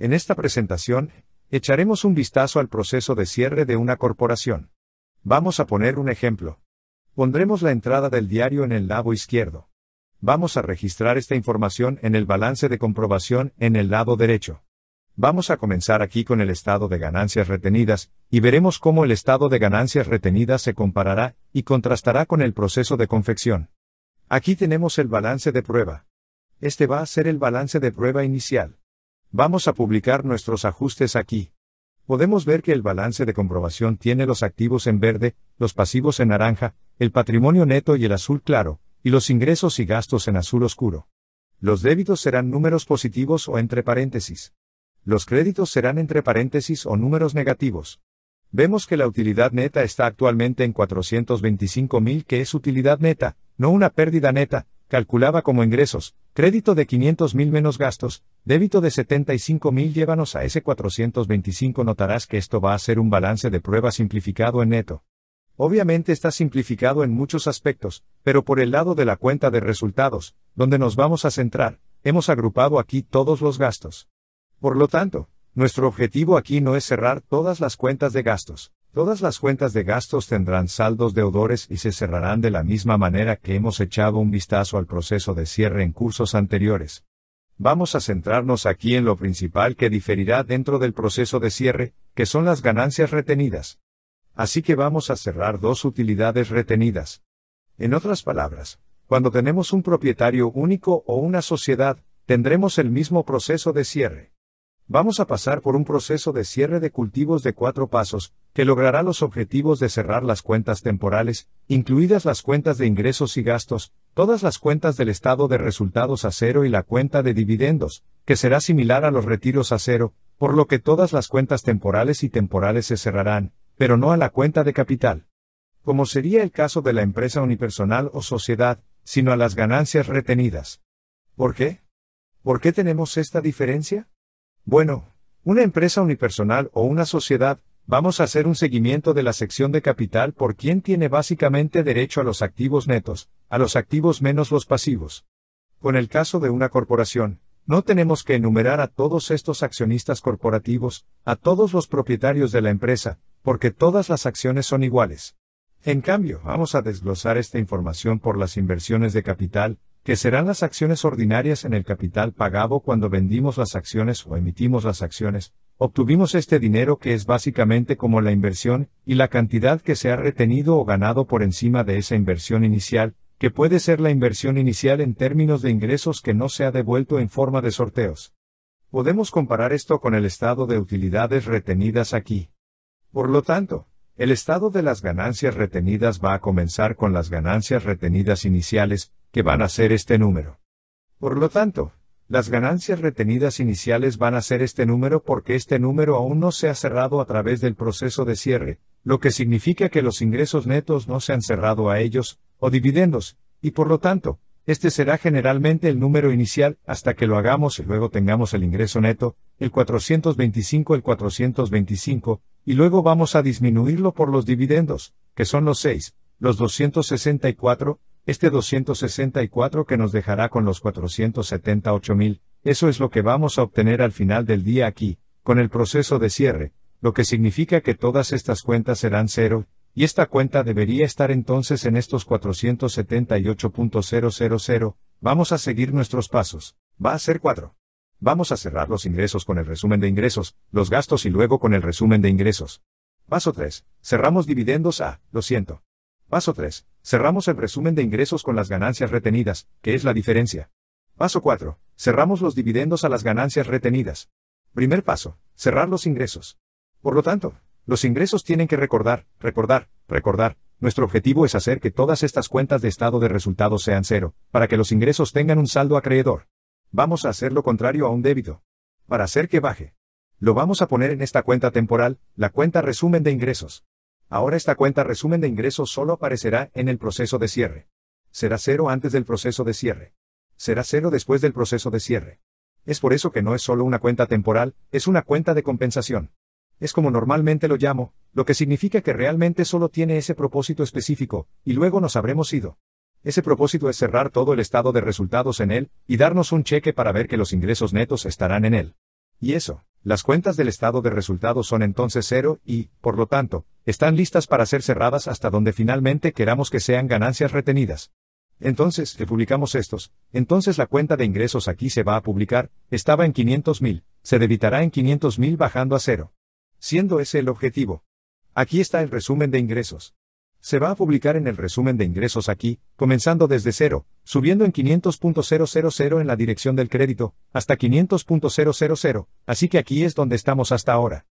En esta presentación, echaremos un vistazo al proceso de cierre de una corporación. Vamos a poner un ejemplo. Pondremos la entrada del diario en el lado izquierdo. Vamos a registrar esta información en el balance de comprobación en el lado derecho. Vamos a comenzar aquí con el estado de ganancias retenidas, y veremos cómo el estado de ganancias retenidas se comparará y contrastará con el proceso de confección. Aquí tenemos el balance de prueba. Este va a ser el balance de prueba inicial. Vamos a publicar nuestros ajustes aquí. Podemos ver que el balance de comprobación tiene los activos en verde, los pasivos en naranja, el patrimonio neto y el azul claro, y los ingresos y gastos en azul oscuro. Los débitos serán números positivos o entre paréntesis. Los créditos serán entre paréntesis o números negativos. Vemos que la utilidad neta está actualmente en 425.000 que es utilidad neta, no una pérdida neta, calculada como ingresos, Crédito de 500.000 menos gastos, débito de 75.000 llévanos a ese 425 notarás que esto va a ser un balance de prueba simplificado en neto. Obviamente está simplificado en muchos aspectos, pero por el lado de la cuenta de resultados, donde nos vamos a centrar, hemos agrupado aquí todos los gastos. Por lo tanto, nuestro objetivo aquí no es cerrar todas las cuentas de gastos. Todas las cuentas de gastos tendrán saldos deudores y se cerrarán de la misma manera que hemos echado un vistazo al proceso de cierre en cursos anteriores. Vamos a centrarnos aquí en lo principal que diferirá dentro del proceso de cierre, que son las ganancias retenidas. Así que vamos a cerrar dos utilidades retenidas. En otras palabras, cuando tenemos un propietario único o una sociedad, tendremos el mismo proceso de cierre vamos a pasar por un proceso de cierre de cultivos de cuatro pasos, que logrará los objetivos de cerrar las cuentas temporales, incluidas las cuentas de ingresos y gastos, todas las cuentas del estado de resultados a cero y la cuenta de dividendos, que será similar a los retiros a cero, por lo que todas las cuentas temporales y temporales se cerrarán, pero no a la cuenta de capital. Como sería el caso de la empresa unipersonal o sociedad, sino a las ganancias retenidas. ¿Por qué? ¿Por qué tenemos esta diferencia? Bueno, una empresa unipersonal o una sociedad, vamos a hacer un seguimiento de la sección de capital por quien tiene básicamente derecho a los activos netos, a los activos menos los pasivos. Con el caso de una corporación, no tenemos que enumerar a todos estos accionistas corporativos, a todos los propietarios de la empresa, porque todas las acciones son iguales. En cambio, vamos a desglosar esta información por las inversiones de capital, que serán las acciones ordinarias en el capital pagado cuando vendimos las acciones o emitimos las acciones, obtuvimos este dinero que es básicamente como la inversión, y la cantidad que se ha retenido o ganado por encima de esa inversión inicial, que puede ser la inversión inicial en términos de ingresos que no se ha devuelto en forma de sorteos. Podemos comparar esto con el estado de utilidades retenidas aquí. Por lo tanto, el estado de las ganancias retenidas va a comenzar con las ganancias retenidas iniciales, que van a ser este número. Por lo tanto, las ganancias retenidas iniciales van a ser este número porque este número aún no se ha cerrado a través del proceso de cierre, lo que significa que los ingresos netos no se han cerrado a ellos, o dividendos, y por lo tanto, este será generalmente el número inicial hasta que lo hagamos y luego tengamos el ingreso neto, el 425, el 425, y luego vamos a disminuirlo por los dividendos, que son los 6, los 264, este 264 que nos dejará con los mil, eso es lo que vamos a obtener al final del día aquí, con el proceso de cierre, lo que significa que todas estas cuentas serán cero, y esta cuenta debería estar entonces en estos 478.000, vamos a seguir nuestros pasos, va a ser 4. Vamos a cerrar los ingresos con el resumen de ingresos, los gastos y luego con el resumen de ingresos. Paso 3. Cerramos dividendos a, lo siento. Paso 3. Cerramos el resumen de ingresos con las ganancias retenidas, que es la diferencia. Paso 4. Cerramos los dividendos a las ganancias retenidas. Primer paso. Cerrar los ingresos. Por lo tanto, los ingresos tienen que recordar, recordar, recordar. Nuestro objetivo es hacer que todas estas cuentas de estado de resultados sean cero, para que los ingresos tengan un saldo acreedor. Vamos a hacer lo contrario a un débito. Para hacer que baje. Lo vamos a poner en esta cuenta temporal, la cuenta resumen de ingresos. Ahora esta cuenta resumen de ingresos solo aparecerá en el proceso de cierre. Será cero antes del proceso de cierre. Será cero después del proceso de cierre. Es por eso que no es solo una cuenta temporal, es una cuenta de compensación. Es como normalmente lo llamo, lo que significa que realmente solo tiene ese propósito específico, y luego nos habremos ido. Ese propósito es cerrar todo el estado de resultados en él, y darnos un cheque para ver que los ingresos netos estarán en él. Y eso. Las cuentas del estado de resultados son entonces cero y, por lo tanto, están listas para ser cerradas hasta donde finalmente queramos que sean ganancias retenidas. Entonces, si publicamos estos, entonces la cuenta de ingresos aquí se va a publicar, estaba en 500.000, se debitará en 500.000 bajando a cero. Siendo ese el objetivo. Aquí está el resumen de ingresos. Se va a publicar en el resumen de ingresos aquí, comenzando desde cero, subiendo en 500.000 en la dirección del crédito, hasta 500.000, así que aquí es donde estamos hasta ahora.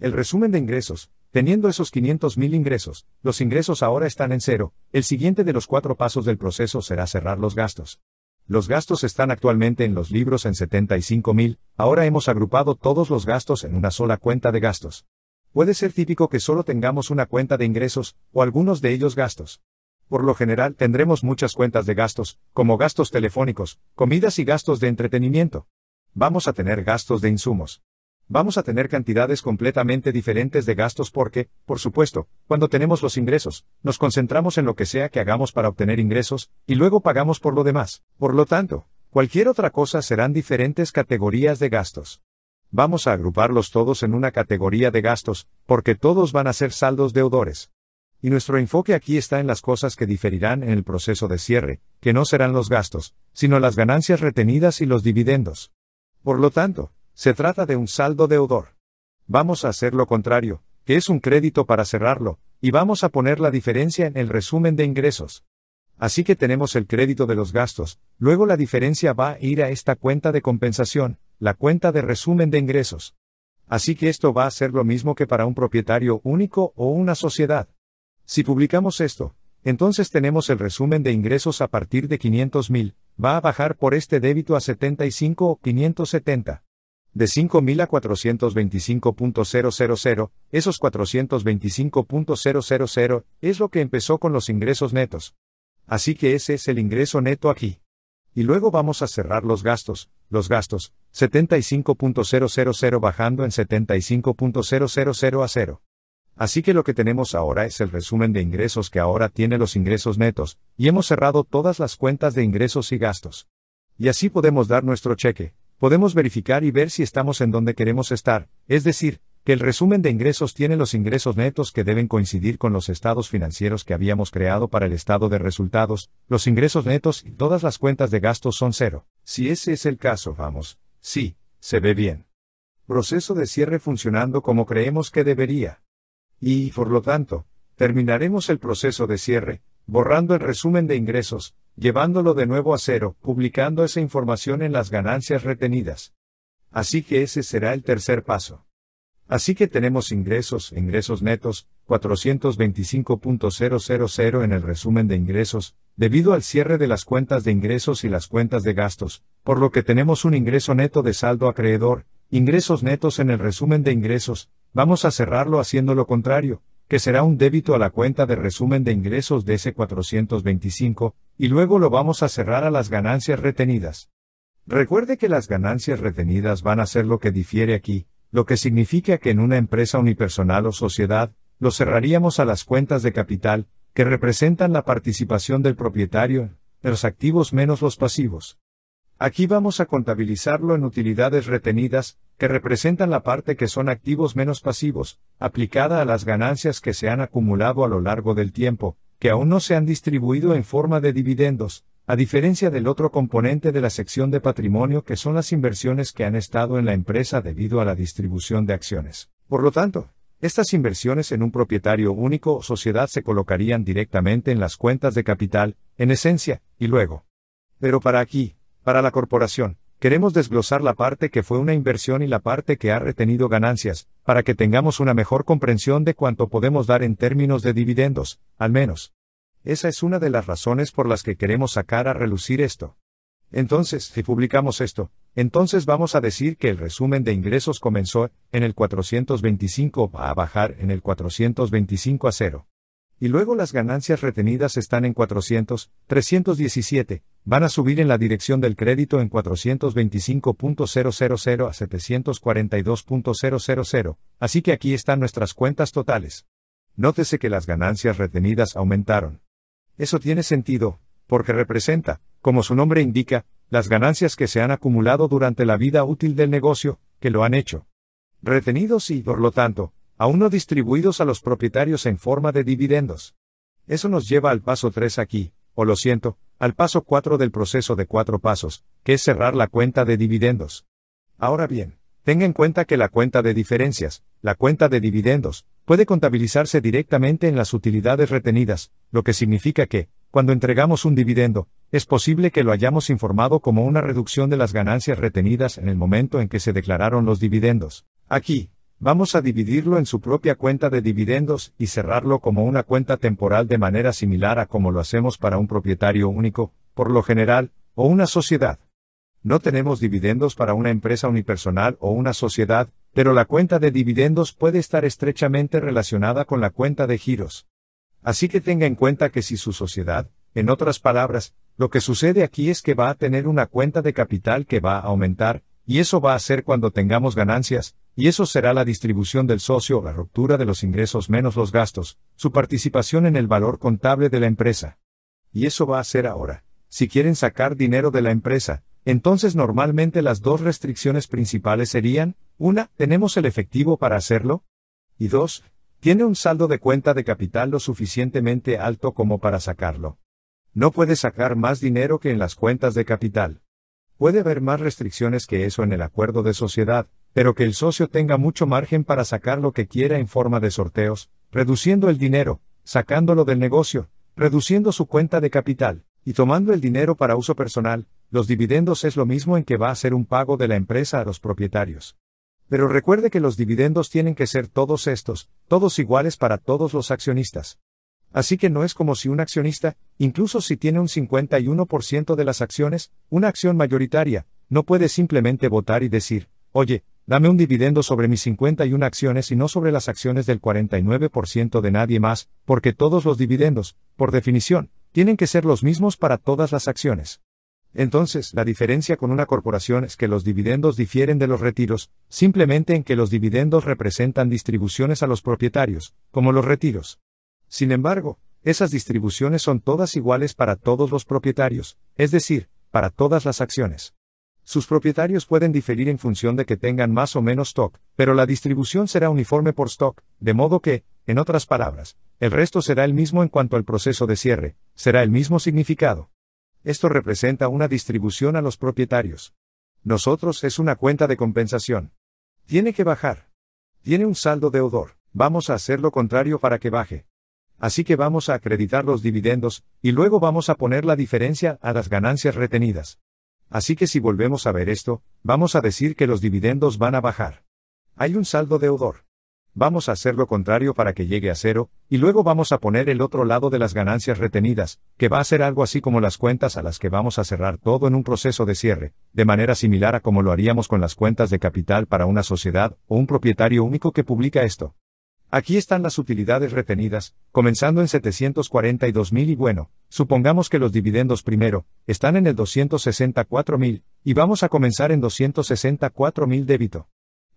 El resumen de ingresos, teniendo esos 500.000 ingresos, los ingresos ahora están en cero, el siguiente de los cuatro pasos del proceso será cerrar los gastos. Los gastos están actualmente en los libros en 75.000, ahora hemos agrupado todos los gastos en una sola cuenta de gastos. Puede ser típico que solo tengamos una cuenta de ingresos, o algunos de ellos gastos. Por lo general tendremos muchas cuentas de gastos, como gastos telefónicos, comidas y gastos de entretenimiento. Vamos a tener gastos de insumos. Vamos a tener cantidades completamente diferentes de gastos porque, por supuesto, cuando tenemos los ingresos, nos concentramos en lo que sea que hagamos para obtener ingresos, y luego pagamos por lo demás. Por lo tanto, cualquier otra cosa serán diferentes categorías de gastos. Vamos a agruparlos todos en una categoría de gastos, porque todos van a ser saldos deudores. Y nuestro enfoque aquí está en las cosas que diferirán en el proceso de cierre, que no serán los gastos, sino las ganancias retenidas y los dividendos. Por lo tanto, se trata de un saldo deudor. Vamos a hacer lo contrario, que es un crédito para cerrarlo, y vamos a poner la diferencia en el resumen de ingresos. Así que tenemos el crédito de los gastos, luego la diferencia va a ir a esta cuenta de compensación, la cuenta de resumen de ingresos. Así que esto va a ser lo mismo que para un propietario único o una sociedad. Si publicamos esto, entonces tenemos el resumen de ingresos a partir de 500.000, va a bajar por este débito a 75 o 570. De 5.000 a 425.000, esos 425.000 es lo que empezó con los ingresos netos. Así que ese es el ingreso neto aquí y luego vamos a cerrar los gastos, los gastos, 75.000 bajando en 75.000 a 0. Así que lo que tenemos ahora es el resumen de ingresos que ahora tiene los ingresos netos, y hemos cerrado todas las cuentas de ingresos y gastos. Y así podemos dar nuestro cheque, podemos verificar y ver si estamos en donde queremos estar, es decir, que el resumen de ingresos tiene los ingresos netos que deben coincidir con los estados financieros que habíamos creado para el estado de resultados, los ingresos netos y todas las cuentas de gastos son cero. Si ese es el caso, vamos, sí, se ve bien. Proceso de cierre funcionando como creemos que debería. Y, por lo tanto, terminaremos el proceso de cierre, borrando el resumen de ingresos, llevándolo de nuevo a cero, publicando esa información en las ganancias retenidas. Así que ese será el tercer paso. Así que tenemos ingresos, ingresos netos, 425.000 en el resumen de ingresos, debido al cierre de las cuentas de ingresos y las cuentas de gastos, por lo que tenemos un ingreso neto de saldo acreedor, ingresos netos en el resumen de ingresos, vamos a cerrarlo haciendo lo contrario, que será un débito a la cuenta de resumen de ingresos de ese 425, y luego lo vamos a cerrar a las ganancias retenidas. Recuerde que las ganancias retenidas van a ser lo que difiere aquí, lo que significa que en una empresa unipersonal o sociedad, lo cerraríamos a las cuentas de capital, que representan la participación del propietario, los activos menos los pasivos. Aquí vamos a contabilizarlo en utilidades retenidas, que representan la parte que son activos menos pasivos, aplicada a las ganancias que se han acumulado a lo largo del tiempo, que aún no se han distribuido en forma de dividendos, a diferencia del otro componente de la sección de patrimonio que son las inversiones que han estado en la empresa debido a la distribución de acciones. Por lo tanto, estas inversiones en un propietario único o sociedad se colocarían directamente en las cuentas de capital, en esencia, y luego. Pero para aquí, para la corporación, queremos desglosar la parte que fue una inversión y la parte que ha retenido ganancias, para que tengamos una mejor comprensión de cuánto podemos dar en términos de dividendos, al menos. Esa es una de las razones por las que queremos sacar a relucir esto. Entonces, si publicamos esto, entonces vamos a decir que el resumen de ingresos comenzó en el 425 va a bajar en el 425 a 0. Y luego las ganancias retenidas están en 400, 317, van a subir en la dirección del crédito en 425.000 a 742.000, así que aquí están nuestras cuentas totales. Nótese que las ganancias retenidas aumentaron. Eso tiene sentido, porque representa, como su nombre indica, las ganancias que se han acumulado durante la vida útil del negocio, que lo han hecho. Retenidos y, por lo tanto, aún no distribuidos a los propietarios en forma de dividendos. Eso nos lleva al paso 3 aquí, o lo siento, al paso 4 del proceso de cuatro pasos, que es cerrar la cuenta de dividendos. Ahora bien, Tenga en cuenta que la cuenta de diferencias, la cuenta de dividendos, puede contabilizarse directamente en las utilidades retenidas, lo que significa que, cuando entregamos un dividendo, es posible que lo hayamos informado como una reducción de las ganancias retenidas en el momento en que se declararon los dividendos. Aquí, vamos a dividirlo en su propia cuenta de dividendos y cerrarlo como una cuenta temporal de manera similar a como lo hacemos para un propietario único, por lo general, o una sociedad. No tenemos dividendos para una empresa unipersonal o una sociedad, pero la cuenta de dividendos puede estar estrechamente relacionada con la cuenta de giros. Así que tenga en cuenta que si su sociedad, en otras palabras, lo que sucede aquí es que va a tener una cuenta de capital que va a aumentar, y eso va a ser cuando tengamos ganancias, y eso será la distribución del socio, la ruptura de los ingresos menos los gastos, su participación en el valor contable de la empresa. Y eso va a ser ahora. Si quieren sacar dinero de la empresa, entonces normalmente las dos restricciones principales serían, una, tenemos el efectivo para hacerlo, y dos, tiene un saldo de cuenta de capital lo suficientemente alto como para sacarlo. No puede sacar más dinero que en las cuentas de capital. Puede haber más restricciones que eso en el acuerdo de sociedad, pero que el socio tenga mucho margen para sacar lo que quiera en forma de sorteos, reduciendo el dinero, sacándolo del negocio, reduciendo su cuenta de capital, y tomando el dinero para uso personal, los dividendos es lo mismo en que va a ser un pago de la empresa a los propietarios. Pero recuerde que los dividendos tienen que ser todos estos, todos iguales para todos los accionistas. Así que no es como si un accionista, incluso si tiene un 51% de las acciones, una acción mayoritaria, no puede simplemente votar y decir, oye, dame un dividendo sobre mis 51 acciones y no sobre las acciones del 49% de nadie más, porque todos los dividendos, por definición, tienen que ser los mismos para todas las acciones. Entonces, la diferencia con una corporación es que los dividendos difieren de los retiros, simplemente en que los dividendos representan distribuciones a los propietarios, como los retiros. Sin embargo, esas distribuciones son todas iguales para todos los propietarios, es decir, para todas las acciones. Sus propietarios pueden diferir en función de que tengan más o menos stock, pero la distribución será uniforme por stock, de modo que, en otras palabras, el resto será el mismo en cuanto al proceso de cierre, será el mismo significado. Esto representa una distribución a los propietarios. Nosotros es una cuenta de compensación. Tiene que bajar. Tiene un saldo deudor. Vamos a hacer lo contrario para que baje. Así que vamos a acreditar los dividendos, y luego vamos a poner la diferencia a las ganancias retenidas. Así que si volvemos a ver esto, vamos a decir que los dividendos van a bajar. Hay un saldo deudor vamos a hacer lo contrario para que llegue a cero, y luego vamos a poner el otro lado de las ganancias retenidas, que va a ser algo así como las cuentas a las que vamos a cerrar todo en un proceso de cierre, de manera similar a como lo haríamos con las cuentas de capital para una sociedad o un propietario único que publica esto. Aquí están las utilidades retenidas, comenzando en 742.000 y bueno, supongamos que los dividendos primero, están en el 264.000, y vamos a comenzar en 264.000 débito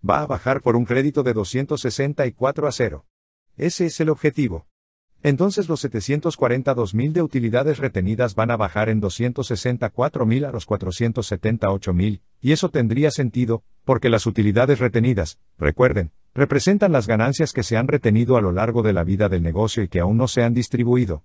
va a bajar por un crédito de 264 a 0. Ese es el objetivo. Entonces los 742.000 de utilidades retenidas van a bajar en 264.000 a los 478.000, y eso tendría sentido, porque las utilidades retenidas, recuerden, representan las ganancias que se han retenido a lo largo de la vida del negocio y que aún no se han distribuido.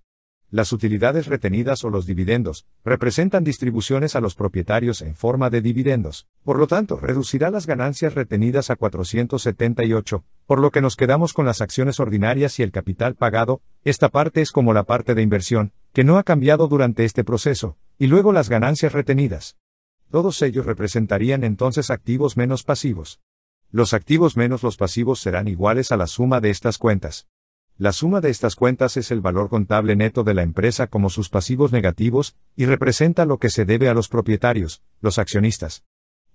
Las utilidades retenidas o los dividendos representan distribuciones a los propietarios en forma de dividendos. Por lo tanto, reducirá las ganancias retenidas a 478, por lo que nos quedamos con las acciones ordinarias y el capital pagado. Esta parte es como la parte de inversión, que no ha cambiado durante este proceso, y luego las ganancias retenidas. Todos ellos representarían entonces activos menos pasivos. Los activos menos los pasivos serán iguales a la suma de estas cuentas. La suma de estas cuentas es el valor contable neto de la empresa como sus pasivos negativos, y representa lo que se debe a los propietarios, los accionistas.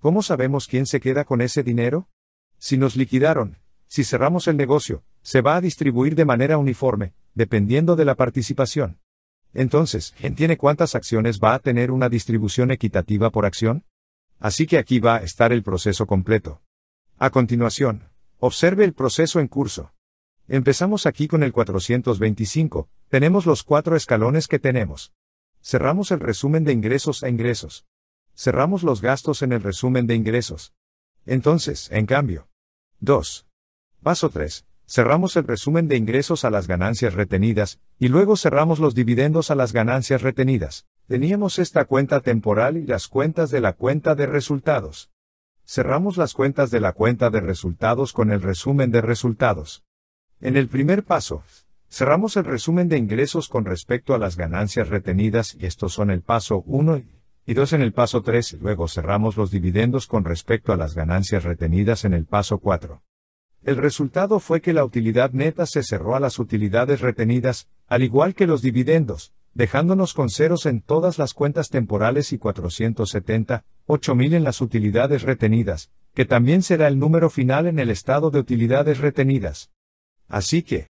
¿Cómo sabemos quién se queda con ese dinero? Si nos liquidaron, si cerramos el negocio, se va a distribuir de manera uniforme, dependiendo de la participación. Entonces, ¿quién tiene cuántas acciones va a tener una distribución equitativa por acción? Así que aquí va a estar el proceso completo. A continuación, observe el proceso en curso. Empezamos aquí con el 425, tenemos los cuatro escalones que tenemos. Cerramos el resumen de ingresos a e ingresos. Cerramos los gastos en el resumen de ingresos. Entonces, en cambio. 2. Paso 3. Cerramos el resumen de ingresos a las ganancias retenidas, y luego cerramos los dividendos a las ganancias retenidas. Teníamos esta cuenta temporal y las cuentas de la cuenta de resultados. Cerramos las cuentas de la cuenta de resultados con el resumen de resultados. En el primer paso, cerramos el resumen de ingresos con respecto a las ganancias retenidas y estos son el paso 1 y 2 en el paso 3, luego cerramos los dividendos con respecto a las ganancias retenidas en el paso 4. El resultado fue que la utilidad neta se cerró a las utilidades retenidas, al igual que los dividendos, dejándonos con ceros en todas las cuentas temporales y 470, 8.000 en las utilidades retenidas, que también será el número final en el estado de utilidades retenidas. Así que,